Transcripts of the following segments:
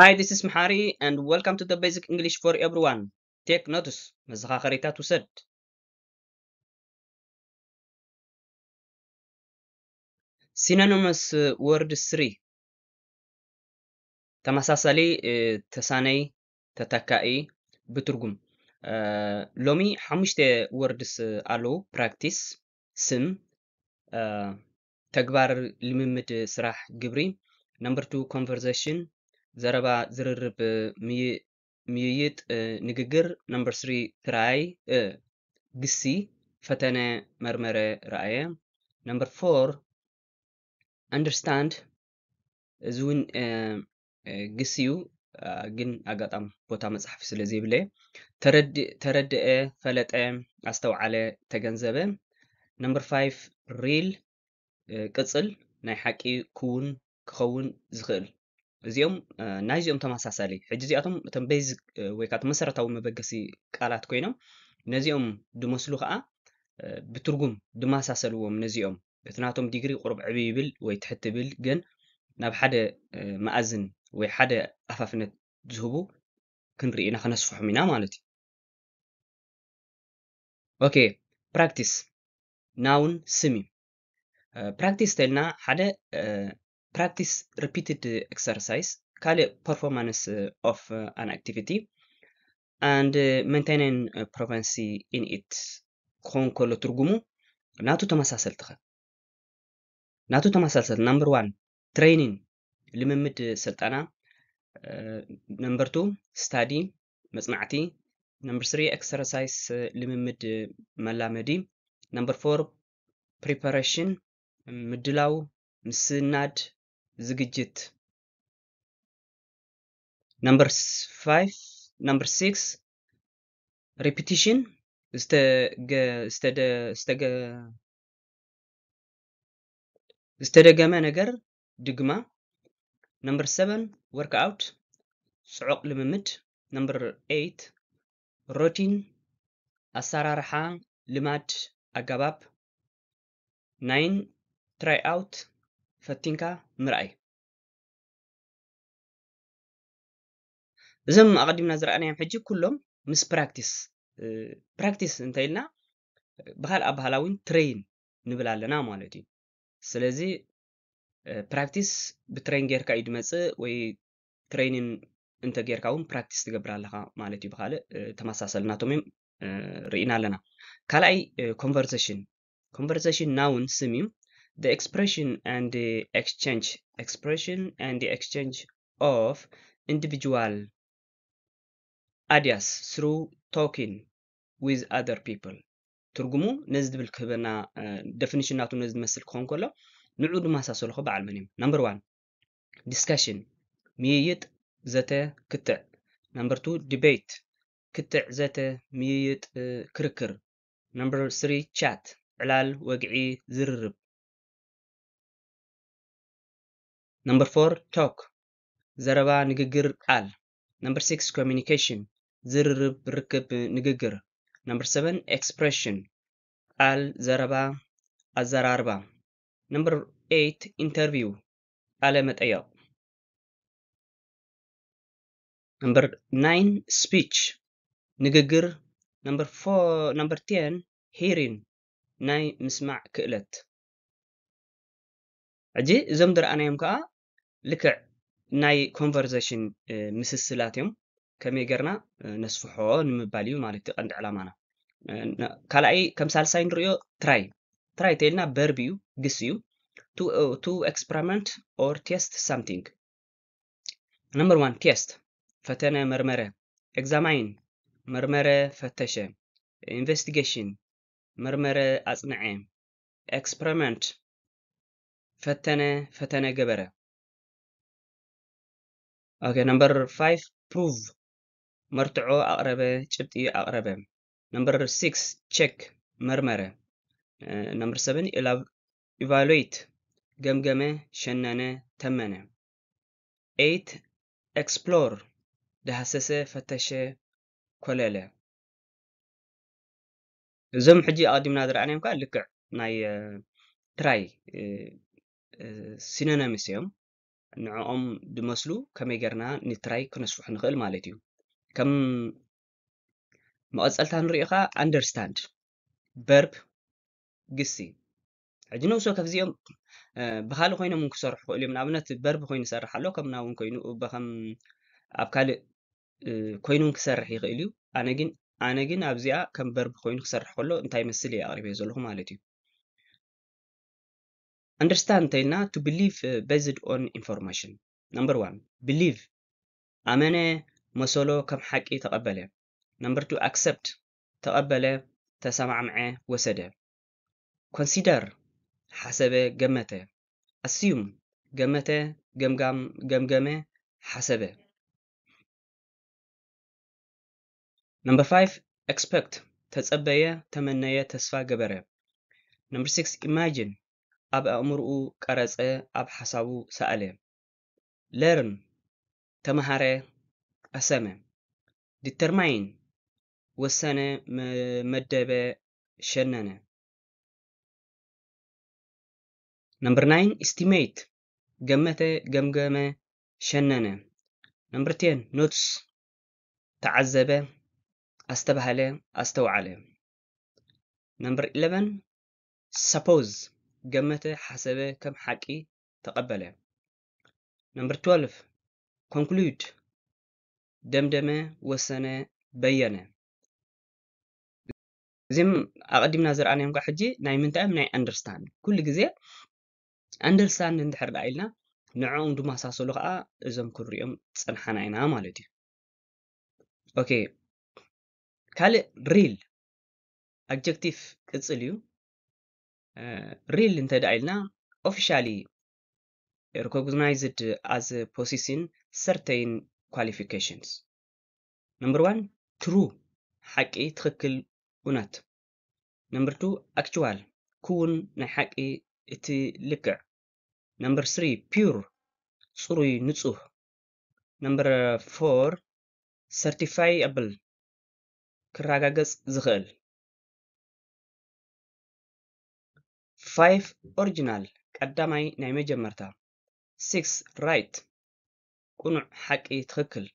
Hi, this is Mahari and welcome to the Basic English for Everyone. Take notice. መዘኻኸሪታት ውሰድ። ሲኖኒመስ ወርድስ ስሪ ተመሳሳሊ ተሳነይ ተተካኢ ብትርጉም uh, ሎሚ ሓሙሽተ ወርድስ ኣለዉ ፕራክቲስ ስም uh, ተግባር ልምምድ ስራሕ ግብሪ ነምበር ቱ ኮንቨርዜሽን ዘረባ ዝርርብ ምይይጥ ንግግር ነምበር ስሪ ትራይ ግሲ ፈተነ መርመረ ረአየ ነምበር ፎር አንደርስታንድ እዚ እውን ግስ እዩ ግን ኣጋጣሚ ቦታ መፅሓፍ ስለ ዘይብለ ተረድአ ፈለጠ ኣስተውዓለ ተገንዘበ ነምበር ፋይቭ ሪል ቅፅል ናይ ሓቂ ክውን ክኸውን ዝኽእል እዚኦም ናይ እዚኦም ተመሳሳሊ ሕጂ እዚኣቶም እቶም ቤዚክ ወይከዓ መሰረታዊ መበገሲ ቃላት ኮይኖም ነዚኦም ድመስሉ ከዓ ብትርጉም ድመሳሰልዎም ነዚኦም እቲ ናቶም ዲግሪ ቁርብ ዕብ ይብል ወይ ትሕት ይብል ግን ናብ ሓደ መኣዝን ወይ ሓደ ኣፋፍነት ዝህቡ ክንርኢና ክነስፍሖም ኢና ማለት እዩ ኦኬ ፕራክቲስ ናውን ስም እዩ ፕራክቲስ እንተኢልና ሓደ practice repeated exercise ካልእ performance of an activity and maintaining proficiency in it ክኸውን ከሎ ትርጉሙ ናቱ ተመሳሰልቲ ኸ ናቱ ተመሳሰልቲ ናምበር ዋን ትሬኒንግ ልምምድ ስልጠና ነምበር ቱ ስታዲ መፅናዕቲ ነምበር ስሪ ኤክሰርሳይዝ ልምምድ መላመዲ ነምበር ፎር ፕሪፓሬሽን ምድላው ዝግጅት ነምበር ፋይቭ ነምበር ሲክስ ሬፒቲሽን ዝተደገመ ነገር ድግማ ነምበር ሰቨን አውት ፅዑቕ ልምምድ ነምበር ኤይት ሮቲን ኣሰራርሓ ልማድ ኣገባብ ናይን ትራይ አውት ፈቲንካ ምርኣይ እዞም ኣቐዲምና ዝረኣናዮም ሕጂ ኩሎም ምስ ፕራክቲስ ፕራክቲስ እንታይ ኢልና ብካልእ ኣባህላ እውን ትሬይን ንብል ኣለና ማለት እዩ ስለዚ ፕራክቲስ ብትሬይን ጌርካ እዩ ድመፅእ ወይ ትሬይኒን እንተ ጌርካ እውን ፕራክቲስ ትገብር ኣለካ ማለት እዩ ብካልእ ተመሳሰልናቶም እዮም ርኢና ኣለና ካልኣይ ኮንቨርሴሽን ኮንቨርሴሽን ናውን ስም እዩ the expression and the exchange expression and the exchange of individual ideas through talking with other people ትርጉሙ ነዚ ዝብል ክህበና definition ናቱ ነዚ ዝመስል ክኾን ከሎ ንዑ ድማ ሳሰልኮ በዓል መን እዩ ነምበር ዋን ዲስካሽን ምይይጥ ዘተ ክትዕ ነምበር ቱ ዲቤት ክትዕ ዘተ ምይይጥ ክርክር ነምበር ስሪ ቻት ዕላል ወግዒ ዝርርብ Number four, ቶክ ዘረባ፣ ንግግር፣ ቃል። Number six, communication ዝርርብ፣ ርክብ፣ ንግግር። Number seven, expression ቃል፣ ዘረባ፣ አዘራርባ። Number eight, ኢንተርቪው ቃለ መጠየቅ። Number nine, speech ንግግር። Number four, number ten, hearing ናይ ምስማዕ ክእለት ሕጂ እዞም ዝረኣናዮም ከዓ ልክዕ ናይ ኮንቨርዘሽን ምስስላት እዮም ከመይ ገርና ነስፍሖ ንምባል እዩ ማለት እዩ ቀንዲ ዕላማና ካልኣይ ከም ሳልሳይ ንሪዮ ትራይ ትራይ ተይልና በርብ እዩ ግስ እዩ ቱ ኤክስፐሪመንት ኦር ቴስት ሳምቲንግ ነምበር ዋን ቴስት ፈተነ መርመረ ኤግዛማይን መርመረ ፈተሸ ኢንቨስቲጌሽን መርመረ ኣፅንዐ ኤክስፐሪመንት ፈተነ ፈተነ ገበረ ኦኬ ነምበር 5 ፕሩቭ መርትዖ አቅረበ ጭብጢ አቅረበ ነምበር 6 ቼክ መርመረ ነምበር 7 ኢቫሉዌት ገምገመ ሸነነ ተመነ 8 ኤክስፕሎር ዳሃሰሰ ፈተሸ ኮለለ እዞም ሕጂ ኣቐዲምና ዝረኣናዮም ከዓ ልክዕ ናይ ትራይ ሲኖኒምስ እዮም ንዕኦም ድመስሉ ከመይ ጌርና ንትራይ ክነስርሑ ንኽእል ማለት እዩ ከም መቐፀልታ ንሪኦ ከዓ ኣንደርስታንድ በርብ ግሲ ሕጂ ነብሶ ካብዚኦም ብካልእ ኮይኖም እውን ክሰርሑ ክእሉ እዮም ንኣብነት በርብ ኮይኑ ይሰርሕ ኣሎ ከምና እውን ኮይኑ ብከም ኣብ ካልእ ኮይኑ እውን ክሰርሕ ይኽእል እዩ ኣነ ግን ኣነ ግን ኣብዚኣ ከም በርብ ኮይኑ ክሰርሕ ከሎ እንታይ መስል እየ ኣቕሪበ ዘለኹ ማለት እዩ understand እንተይና to believe based on information number one believe ኣመነ መሰሎ ከም ሓቂ ተቐበለ number two accept ተቐበለ consider ወሰደ ኮንሲደር ሓሰበ ገመተ ኣስዩም ገመተ ገምጋም ገምገመ ሓሰበ number five expect ተጸበየ ተመነየ ተስፋ ገበረ number six imagine ኣብ ኣእምርኡ ቀረፀ ኣብ ሓሳቡ ሰኣለ ለርን ተመሃረ ቀሰመ ዲተርማይን ወሰነ መደበ ሸነነ ነምበር ናይን ኢስቲሜት ገመተ ገምገመ ሸነነ ነምበር ቴን ኖትስ ተዓዘበ ኣስተባሃለ ኣስተውዓለ ነምበር ኢለቨን ሰፖዝ ገመተ ሓሰበ ከም ሓቂ ተቐበለ ነምበር 12 ኮንክሉድ ደምደመ ወሰነ በየነ እዚም ኣቐዲምና ዝረኣናዮም ካ ሕጂ ናይ ምንታዮም ናይ ኣንደርስታንድ ኩሉ ግዜ ኣንደርስታንድ እንድሕር ዳ ኢልና ንዕኦም ድማሳሰሉ ከዓ እዞም ክንሪኦም ፀንሓና ኢና ማለት እዩ ኦኬ ካልእ ሪል ኣብጀክቲቭ ቅፅል እዩ ሪል እንተ ዳ ኢልና ኦፍሻሊ ሪኮግናይዝድ ኣዝ ፖሲሲን ሰርተይን ኳሊፊካሽንስ ነበር ዋን ትሩ ሓቂ ትክክል ውነት ነበር ቱ ኣክችዋል ክውን ናይ ሓቂ እቲ ልክዕ ነበር ስሪ ፒር ፅሩይ ንፁህ ነበር ፎር ሰርቲፋይብል ክራጋገፅ ዝክእል ፋይቭ ኦሪጂናል ቀዳማይ ናይ መጀመርታ ሲክስ ራይት ቁኑዕ ሓቂ ትኽክል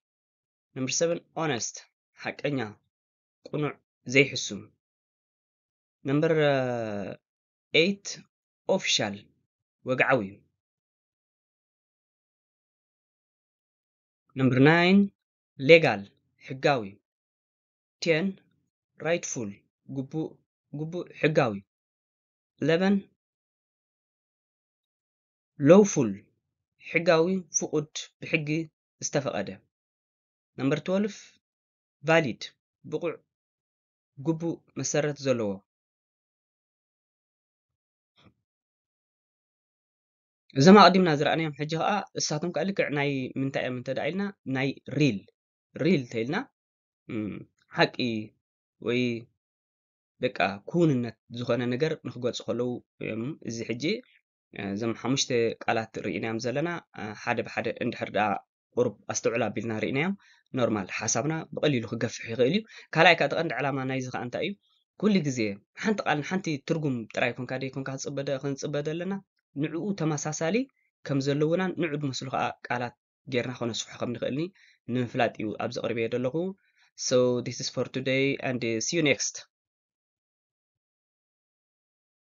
ነምበር ሰቨን ኦነስት ሓቀኛ ቁኑዕ ዘይሕሱም ነምበር ኤይት ኦፊሻል ወግዓዊ ነምበር ናይን ሌጋል ሕጋዊ ቴን ራይትፉል ጉቡእ ሕጋዊ لبن ሎውፉል ሕጋዊ ፍቑድ ብሕጊ ዝተፈቐደ ነምበር 12 ቫሊድ ብቑዕ ግቡእ መሰረት ዘለዎ እዞም ኣቕዲምና ዝረኣናዮም ሕጂ ከዓ እሳቶም ከዓ ልክዕ ናይ ምንታይ እዮም እንተዳ ኢልና ናይ ሪል ሪል እንተኢልና ሓቂ ወይ ደቂ ኩንነት ዝኮነ ነገር ንክገፁ ከለው እዮም እዚ ሕጂ እዞም ሓሙሽተ ቃላት ርኢናዮም ዘለና ሓደ ብሓደ እንድሕርዳኣ ቁሩብ ኣስተውዕል ኣቢልና ርኢናዮም ኖርማል ሓሳብና ብቀሊሉ ክገፍሕ ይኽእል እዩ ካልኣይ ካ ተቀንዲ ዕላማ ናይዚ ከዓ እንታይ እዩ ኩሉ ግዜ ሓንቲ ቃል ንሓንቲ ትርጉም ጥራይ ኮንካ ደኮንካ ክንፅበደ ኣለና ንዕኡ ተመሳሳሊ ከም ዘለውና ንዑ ድመስሉ ከዓ ቃላት ገርና ክነስሑ ከምንኽእልኒ ንምፍላጥ እዩ ኣብዘቅርብየ ኣለኹ ሶ ስስ ር ቱደይ ስዩ ክስት